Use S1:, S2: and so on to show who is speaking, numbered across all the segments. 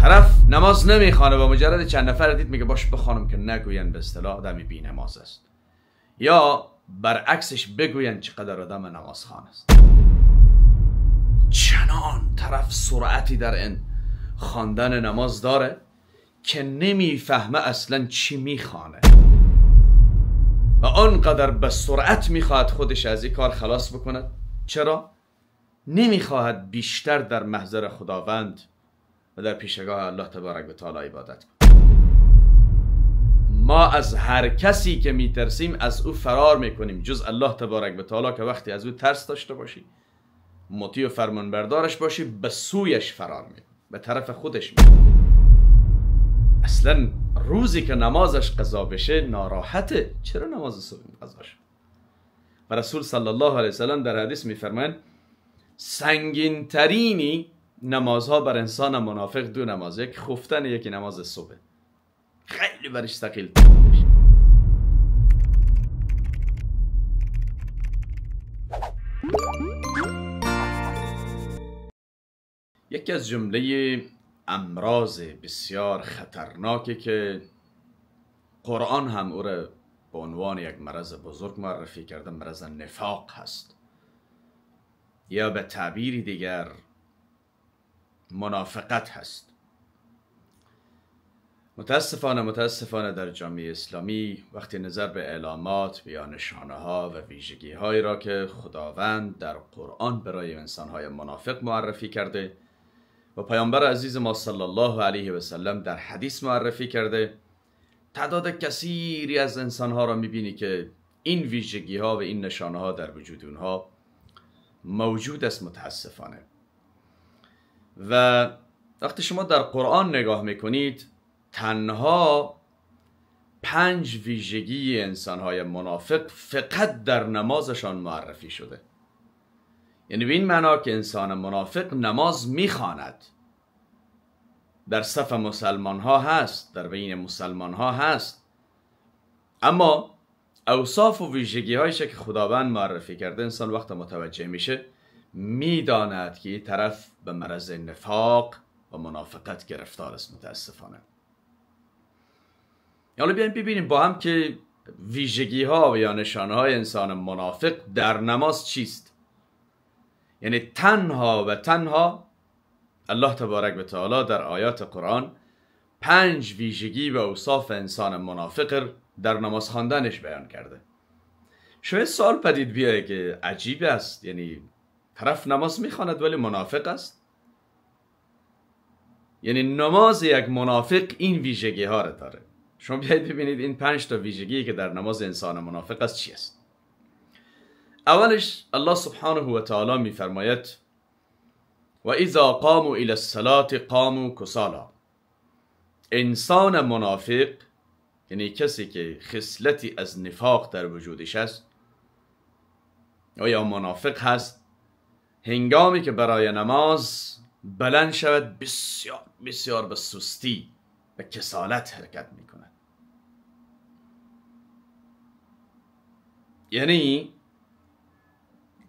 S1: طرف نماز نمیخوانه و مجرد چند نفر دید میگه باش بخوانم که نگوین به اصطلاح آدم بی نماز است یا برعکسش بگوین چقدر آدم نماز خان است چنان طرف سرعتی در این خواندن نماز داره که نمیفهمه اصلا چی میخوانه و آنقدر به سرعت میخواهد خودش از این کار خلاص بکند چرا؟ نمیخواهد بیشتر در محضر خداوند و در پیشگاه الله تبارک و تعالی عبادت ما از هر کسی که میترسیم از او فرار میکنیم جز الله تبارک و تعالی که وقتی از او ترس داشته باشی مطیع و فرمانبردارش باشی به سویش فرار می به طرف خودش می. اصلا روزی که نمازش قضا بشه ناراحته چرا نماز صبح قضا شد و رسول صلی الله علیه وسلم در حدیث میفرمایند سنگین ترینی نمازها بر انسان منافق دو نماز یک خفتن یکی نماز صبح خیلی برش ثقیل یکی از جمله امراض بسیار خطرناکی که قرآن هم او را به عنوان یک مرض بزرگ معرفی کرده مرض نفاق هست یا به تعبیری دیگر منافقت هست متاسفانه متاسفانه در جامعه اسلامی وقتی نظر به اعلامات یا نشانه ها و ویژگی هایی را که خداوند در قرآن برای انسان های منافق معرفی کرده و پیامبر عزیز ما صلی الله علیه و سلم در حدیث معرفی کرده تعداد کثیری از انسان ها را میبینی که این ویژگی ها و این نشانه ها در وجود اونها موجود است متاسفانه و وقتی شما در قرآن نگاه میکنید تنها پنج ویژگی های منافق فقط در نمازشان معرفی شده یعنی به این معنا که انسان منافق نماز میخواند در صف مسلمان ها هست در بین مسلمان ها هست اما اوصاف و ویژگی هایش که خداوند معرفی کرده انسان وقت متوجه میشه میداند که این طرف به مرض نفاق و منافقت گرفتار است متاسفانه حالا بیایم ببینیم با هم که ویژگی ها و یا نشانه های انسان منافق در نماز چیست یعنی تنها و تنها الله تبارک و تعالی در آیات قرآن پنج ویژگی و اوصاف انسان منافق در نماز خواندنش بیان کرده شاید سال پدید بیایه که عجیب است یعنی طرف نماز میخواند ولی منافق است یعنی نماز یک منافق این ویژگی ها رو داره شما بیایید ببینید این پنج تا ویژگی که در نماز انسان منافق است چی است اولش الله سبحانه و تعالی میفرماید و اذا قاموا الی الصلاه قاموا کسالا انسان منافق یعنی کسی که خصلتی از نفاق در وجودش است یا منافق هست هنگامی که برای نماز بلند شود بسیار بسیار به سستی و کسالت حرکت می کند یعنی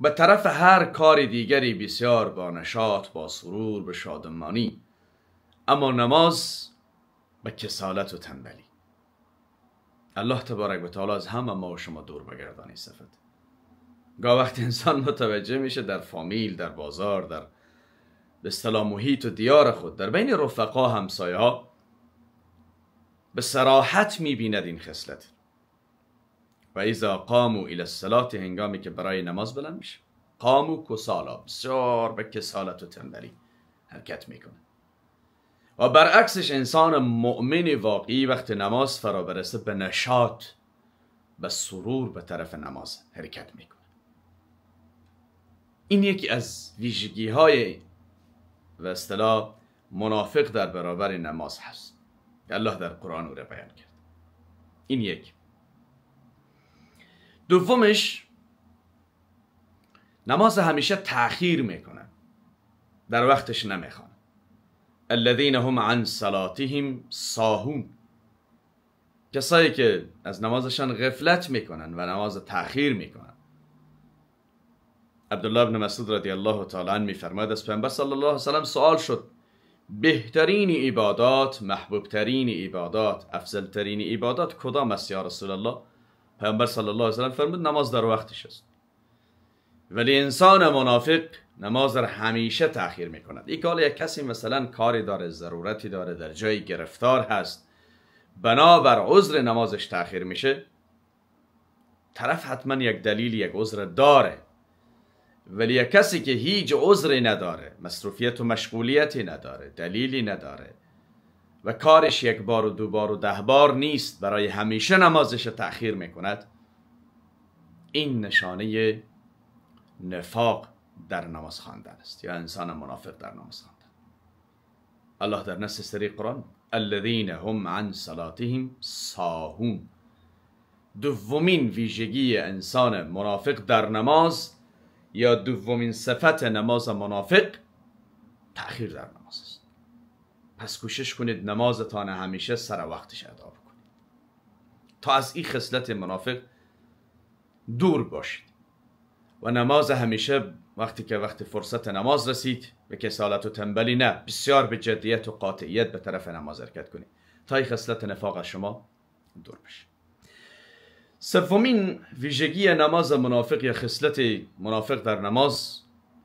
S1: به طرف هر کاری دیگری بسیار با نشاط با سرور به شادمانی اما نماز به کسالت و تنبلی الله تبارک و تعالی از همه ما و شما دور بگردانی صفت گاه وقت انسان متوجه میشه در فامیل در بازار در به اصطلاح محیط و دیار خود در بین رفقا همسایه ها به سراحت میبیند این خصلت و ایزا قامو الی الصلاه هنگامی که برای نماز بلند میشه قامو کسالا بسیار به کسالت و تنبلی حرکت میکنه و برعکسش انسان مؤمن واقعی وقت نماز فرا برسه به نشاط به سرور به طرف نماز حرکت میکنه این یکی از ویژگی های و اصطلاح منافق در برابر نماز هست الله در قرآن او بیان کرد این یک دومش نماز همیشه تأخیر میکنن در وقتش نمیخوان الذين هم عن صلاتهم صاهون کسایی که از نمازشان غفلت میکنن و نماز تأخیر میکنن عبدالله بن مسعود رضی الله تعالی عنه میفرماید از پیامبر صلی الله علیه وسلم سوال شد بهترین عبادات محبوبترین عبادات افزلترین عبادات کدام است یا رسول الله پیامبر صلی الله علیه وسلم فرمود نماز در وقتش است ولی انسان منافق نماز را همیشه تاخیر میکند این کاله یک کسی مثلا کاری داره ضرورتی داره در جایی گرفتار هست بنابر عذر نمازش تاخیر میشه طرف حتما یک دلیل یک عذر داره ولی یک کسی که هیچ عذری نداره مصروفیت و مشغولیتی نداره دلیلی نداره و کارش یک بار و دو بار و ده بار نیست برای همیشه نمازش تأخیر میکند این نشانه نفاق در نماز خواندن است یا انسان منافق در نماز خواندن الله در نص سری قرآن الذین هم عن صلاتهم ساهون دومین ویژگی انسان منافق در نماز یا دومین صفت نماز منافق تأخیر در نماز است پس کوشش کنید نمازتان همیشه سر وقتش ادا بکنید تا از این خصلت منافق دور باشید و نماز همیشه وقتی که وقت فرصت نماز رسید به کسالت و تنبلی نه بسیار به جدیت و قاطعیت به طرف نماز حرکت کنید تا این خصلت نفاق از شما دور بشه سومین ویژگی نماز منافق یا خصلت منافق در نماز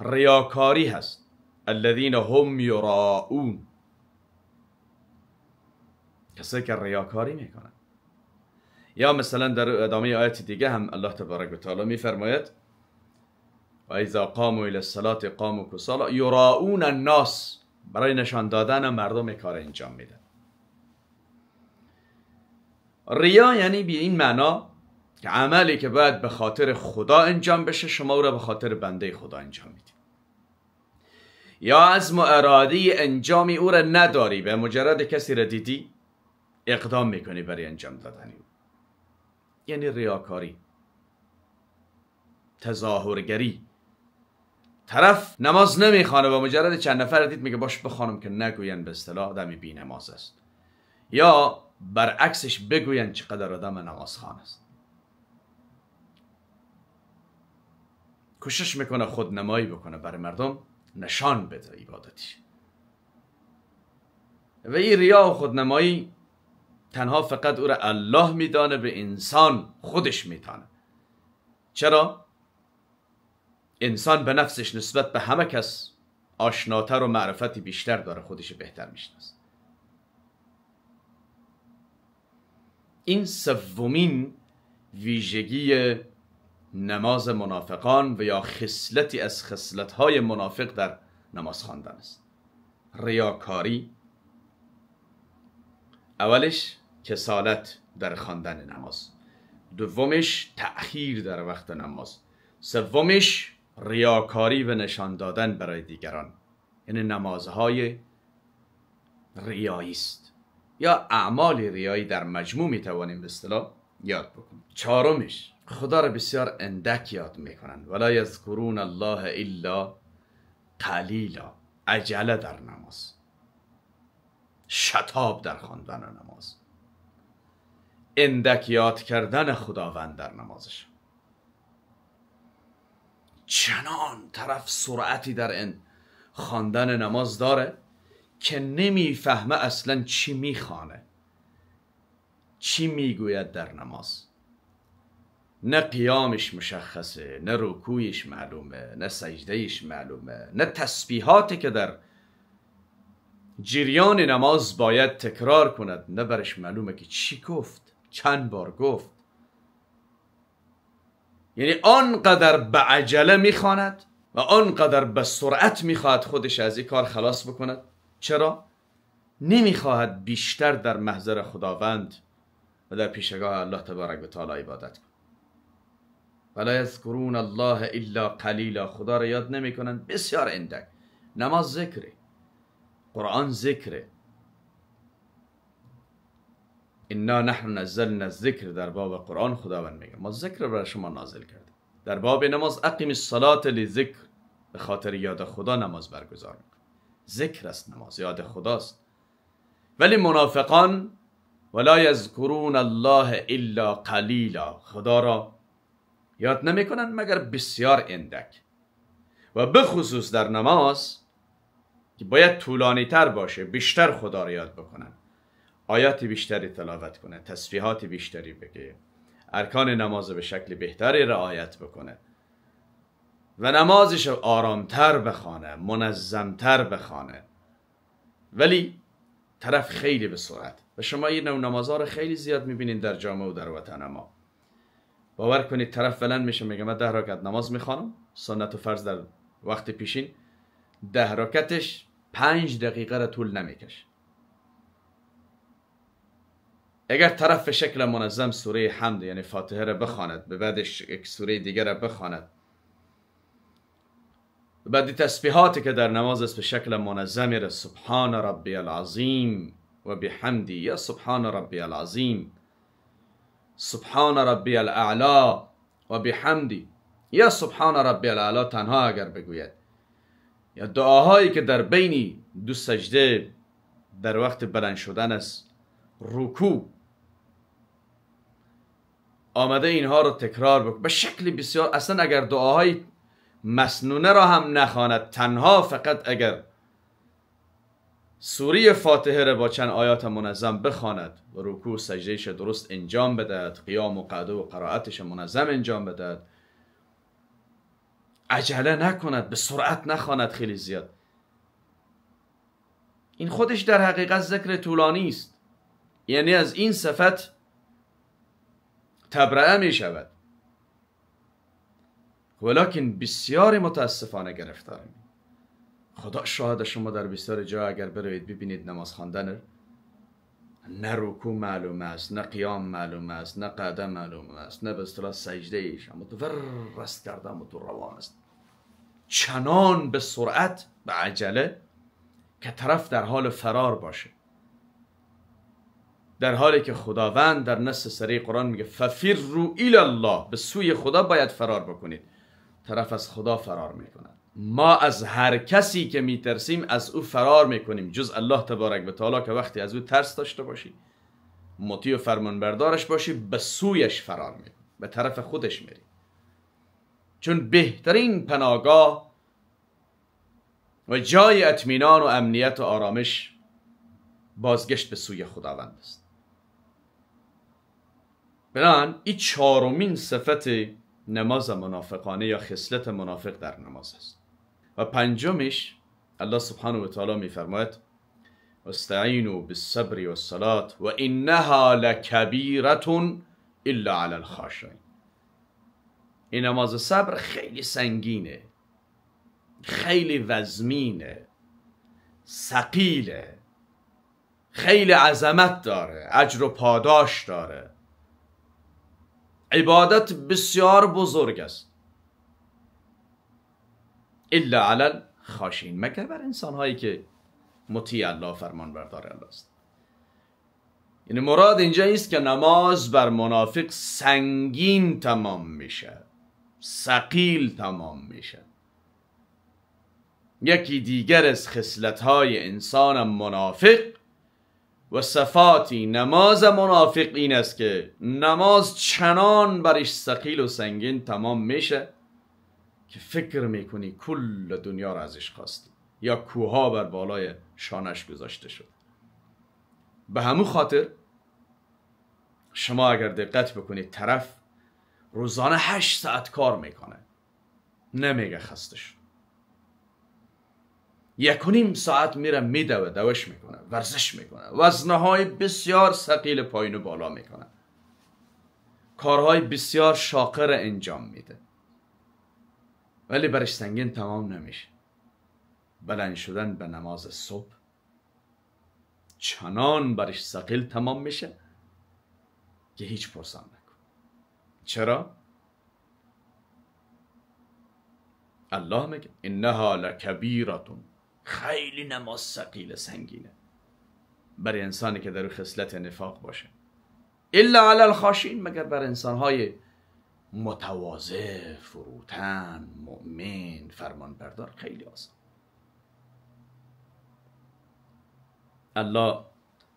S1: ریاکاری هست الذین هم یراعون کسایی که ریاکاری میکنن یا مثلا در ادامه آیت دیگه هم الله تبارک و تعالی میفرماید و قاموا الی الصلاه قاموا کسالا الناس برای نشان دادن مردم کار انجام میدن ریا یعنی به این معنا که عملی که باید به خاطر خدا انجام بشه شما او را به خاطر بنده خدا انجام میدید یا از اراده انجامی او را نداری به مجرد کسی را دیدی اقدام میکنی برای انجام دادن او یعنی ریاکاری تظاهرگری طرف نماز نمیخوانه و مجرد چند نفر دید میگه باش بخوانم که نگوین به اصطلاح آدمی بی نماز است یا برعکسش بگوین چقدر آدم خان است کوشش میکنه خودنمایی بکنه برای مردم نشان بده عبادتی و این ریا و خودنمایی تنها فقط او را الله میدانه به انسان خودش میدانه چرا؟ انسان به نفسش نسبت به همه کس آشناتر و معرفتی بیشتر داره خودش بهتر میشناسه این سومین ویژگی نماز منافقان و یا خصلتی از های منافق در نماز خواندن است ریاکاری اولش کسالت در خواندن نماز دومش تأخیر در وقت نماز سومش ریاکاری و نشان دادن برای دیگران یعنی نمازهای ریایی است یا اعمال ریایی در مجموع می توانیم به اصطلاح یاد بکن چهارمش خدا را بسیار اندک یاد میکنن ولا یذکرون الله الا قلیلا عجله در نماز شتاب در خواندن نماز اندک یاد کردن خداوند در نمازش چنان طرف سرعتی در این خواندن نماز داره که نمیفهمه اصلا چی میخوانه چی میگوید در نماز نه قیامش مشخصه نه رکویش معلومه نه سجدهش معلومه نه تسبیحاتی که در جریان نماز باید تکرار کند نه برش معلومه که چی گفت چند بار گفت یعنی آنقدر به عجله میخواند و آنقدر به سرعت میخواهد خودش از این کار خلاص بکند چرا؟ نمیخواهد بیشتر در محضر خداوند در پیشگاه الله تبارک و تعالی عبادت کن ولا یذکرون الله الا قلیلا خدا را یاد نمیکنن بسیار اندک نماز ذکره قرآن ذکره انا نحن نزلنا الذکر در باب قرآن خداوند میگه ما ذکر برای شما نازل کردیم در باب نماز اقیم الصلاه لذکر به خاطر یاد خدا نماز برگزار میکن ذکر است نماز یاد خداست ولی منافقان ولا یذکرون الله الا قلیلا خدا را یاد کنن مگر بسیار اندک و بخصوص در نماز که باید طولانی تر باشه بیشتر خدا را یاد بکنن آیات بیشتری تلاوت کنه تصفیحات بیشتری بگه ارکان نماز به شکل بهتری رعایت بکنه و نمازش آرامتر بخوانه منظمتر بخوانه ولی طرف خیلی به سرعت و شما این نوع نمازها رو خیلی زیاد میبینین در جامعه و در وطن ما باور کنید طرف بلند میشه میگه من ده رکعت نماز میخوانم سنت و فرض در وقت پیشین ده رکعتش پنج دقیقه را طول نمیکش اگر طرف به شکل منظم سوره حمد یعنی فاتحه را بخواند به بعدش یک سوره دیگر را بخواند بعدی تسبیحاتی که در نماز است به شکل منظمی را سبحان ربی العظیم و بحمدی یا سبحان ربی العظیم سبحان ربی الاعلا و بحمدی یا سبحان ربی الاعلا تنها اگر بگوید یا دعاهایی که در بینی دو سجده در وقت بلند شدن است رکوع آمده اینها رو تکرار بکن به شکل بسیار اصلا اگر دعاهایی مسنونه را هم نخواند تنها فقط اگر سوری فاتحه را با چند آیات منظم بخواند و رکوع سجدهش درست انجام بدهد قیام و قعده و قرائتش منظم انجام بدهد عجله نکند به سرعت نخواند خیلی زیاد این خودش در حقیقت ذکر طولانی است یعنی از این صفت تبرعه می شود ولیکن بسیار متاسفانه گرفتاریم خدا شاهد شما در بسیار جا اگر بروید ببینید نماز خواندن نه رکوع معلوم است نه قیام معلوم است نه قدم معلوم است نه به اصطلاح سجده ایش اما تو ورست کرده اما تو روان است چنان به سرعت به عجله که طرف در حال فرار باشه در حالی که خداوند در نص سری قرآن میگه ففیر رو الله به سوی خدا باید فرار بکنید طرف از خدا فرار میکند ما از هر کسی که میترسیم از او فرار میکنیم جز الله تبارک و تعالی که وقتی از او ترس داشته باشی مطیع و فرمانبردارش باشی به سویش فرار می به طرف خودش میری چون بهترین پناهگاه و جای اطمینان و امنیت و آرامش بازگشت به سوی خداوند است بنان این چهارمین صفت نماز منافقانه یا خصلت منافق در نماز است و پنجمش الله سبحانه و تعالی میفرماید استعینوا بالصبر والصلاه و انها لکبیرة الا علی الخاشعین این نماز صبر خیلی سنگینه خیلی وزمینه سقیله خیلی عظمت داره اجر و پاداش داره عبادت بسیار بزرگ است الا علل خاشین مگر بر انسان هایی که مطیع الله فرمان بردار الله است یعنی مراد اینجا است که نماز بر منافق سنگین تمام میشه سقیل تمام میشه یکی دیگر از خصلت های انسان منافق و صفاتی نماز منافق این است که نماز چنان برش سقیل و سنگین تمام میشه که فکر میکنی کل دنیا را ازش خواستی یا کوها بر بالای شانش گذاشته شد به همون خاطر شما اگر دقت بکنید طرف روزانه هشت ساعت کار میکنه نمیگه خسته شد یک ساعت میره میدوه دوش میکنه ورزش میکنه وزنه های بسیار سقیل پایین و بالا میکنه کارهای بسیار شاقر انجام میده ولی برش سنگین تمام نمیشه بلند شدن به نماز صبح چنان برش سقیل تمام میشه که هیچ پرسان نکن چرا؟ الله میگه انها لکبیرتون خیلی نماز سقیل سنگینه بر انسانی که در خصلت نفاق باشه الا علی الخاشین مگر بر انسانهای متواضع فروتن مؤمن فرمان بردار خیلی آسان الله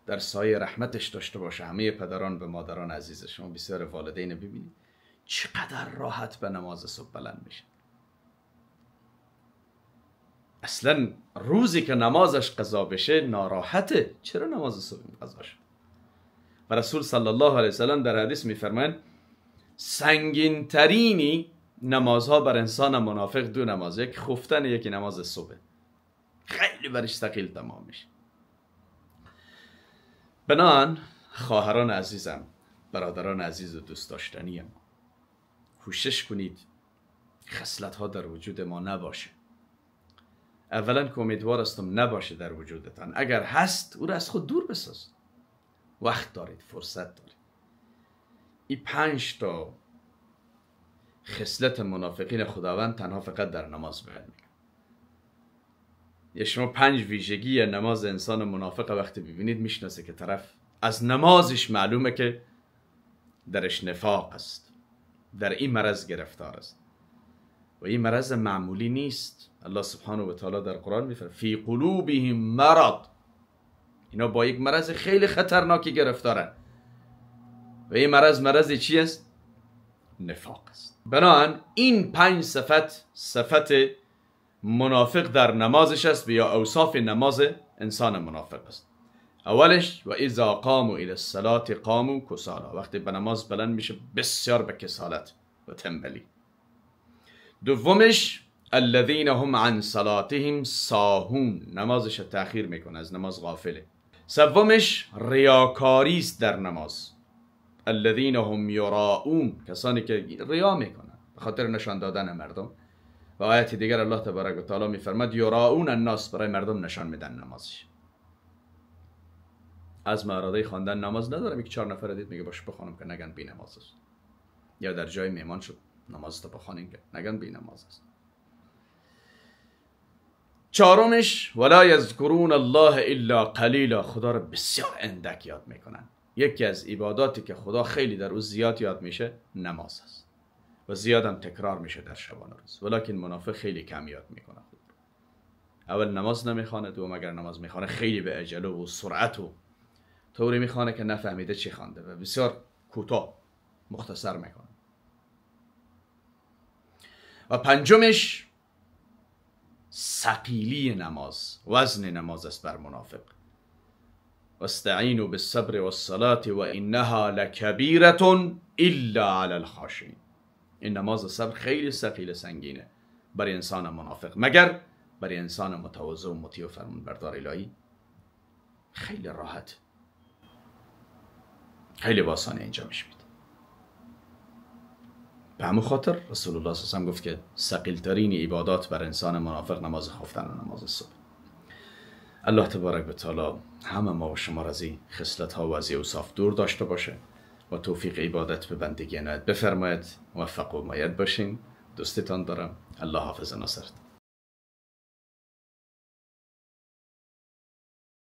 S1: در سایه رحمتش داشته باشه همه پدران به مادران عزیز شما بسیار والدین ببینید چقدر راحت به نماز صبح بلند میشه اصلا روزی که نمازش قضا بشه ناراحته چرا نماز صبح قضا شد و رسول صلی الله علیه وسلم در حدیث میفرمایند سنگین ترینی نمازها بر انسان منافق دو نماز یک خفتن یکی نماز صبح خیلی برش ثقیل تمام میشه بنان خواهران عزیزم برادران عزیز و دوست داشتنی ما کوشش کنید خصلت ها در وجود ما نباشه اولا که امیدوار هستم نباشه در وجودتان اگر هست او را از خود دور بساز وقت دارید فرصت دارید این پنج تا خصلت منافقین خداوند تنها فقط در نماز بیان یه یعنی شما پنج ویژگی نماز انسان منافق وقتی ببینید میشناسه که طرف از نمازش معلومه که درش نفاق است در این مرض گرفتار است و این مرض معمولی نیست الله سبحانه و تعالی در قرآن میفرماید فی قلوبهم مرض اینا با یک مرض خیلی خطرناکی گرفتارن و این مرض مرض چی است نفاق است بنابراین این پنج صفت صفت منافق در نمازش است یا اوصاف نماز انسان منافق است اولش و اذا قاموا الى الصلاه قاموا کسالا وقتی به نماز بلند میشه بسیار به کسالت و تنبلی دومش الذين هم عن صلاتهم ساهون نمازش تاخیر میکنه از نماز غافله سومش ریاکاری است در نماز الذين هم یراؤون کسانی که ریا میکنن به خاطر نشان دادن مردم و آیت دیگر الله تبارک و تعالی میفرماد یراؤون الناس برای مردم نشان میدن نمازش از مراده خواندن نماز ندارم یک چهار نفر دید میگه باش بخونم که نگن بی نماز یا در جای میمان شد نماز تو بخوانین که نگن بی نماز است چهارمش ولا یذکرون الله الا قلیلا خدا رو بسیار اندک یاد میکنن یکی از عباداتی که خدا خیلی در او زیاد یاد میشه نماز است و زیادم تکرار میشه در شبانه روز ولیکن منافق خیلی کم یاد میکنه اول نماز نمیخونه دوم مگر نماز میخوانه خیلی به عجله و سرعت و طوری میخوانه که نفهمیده چی خوانده و بسیار کوتاه مختصر میکنه و پنجمش سقیلی نماز وزن نماز است بر منافق واستعینوا بالصبر والصلاة و انها لکبیرة الا علی الخاشعین این نماز صبر خیلی سقیل سنگینه بر انسان منافق مگر برای انسان متواضع و مطیع و بردار الهی خیلی راحت خیلی واسانه انجامش میده به همون خاطر رسول الله صلی گفت که ترین عبادات بر انسان منافق نماز خوفتن و نماز صبح الله تبارک و تعالی همه ما و شما را از این خصلت ها و از اوصاف دور داشته باشه و توفیق عبادت به بندگی نهد بفرماید موفق و ماید باشین دوستتان دارم الله حافظ نصرت.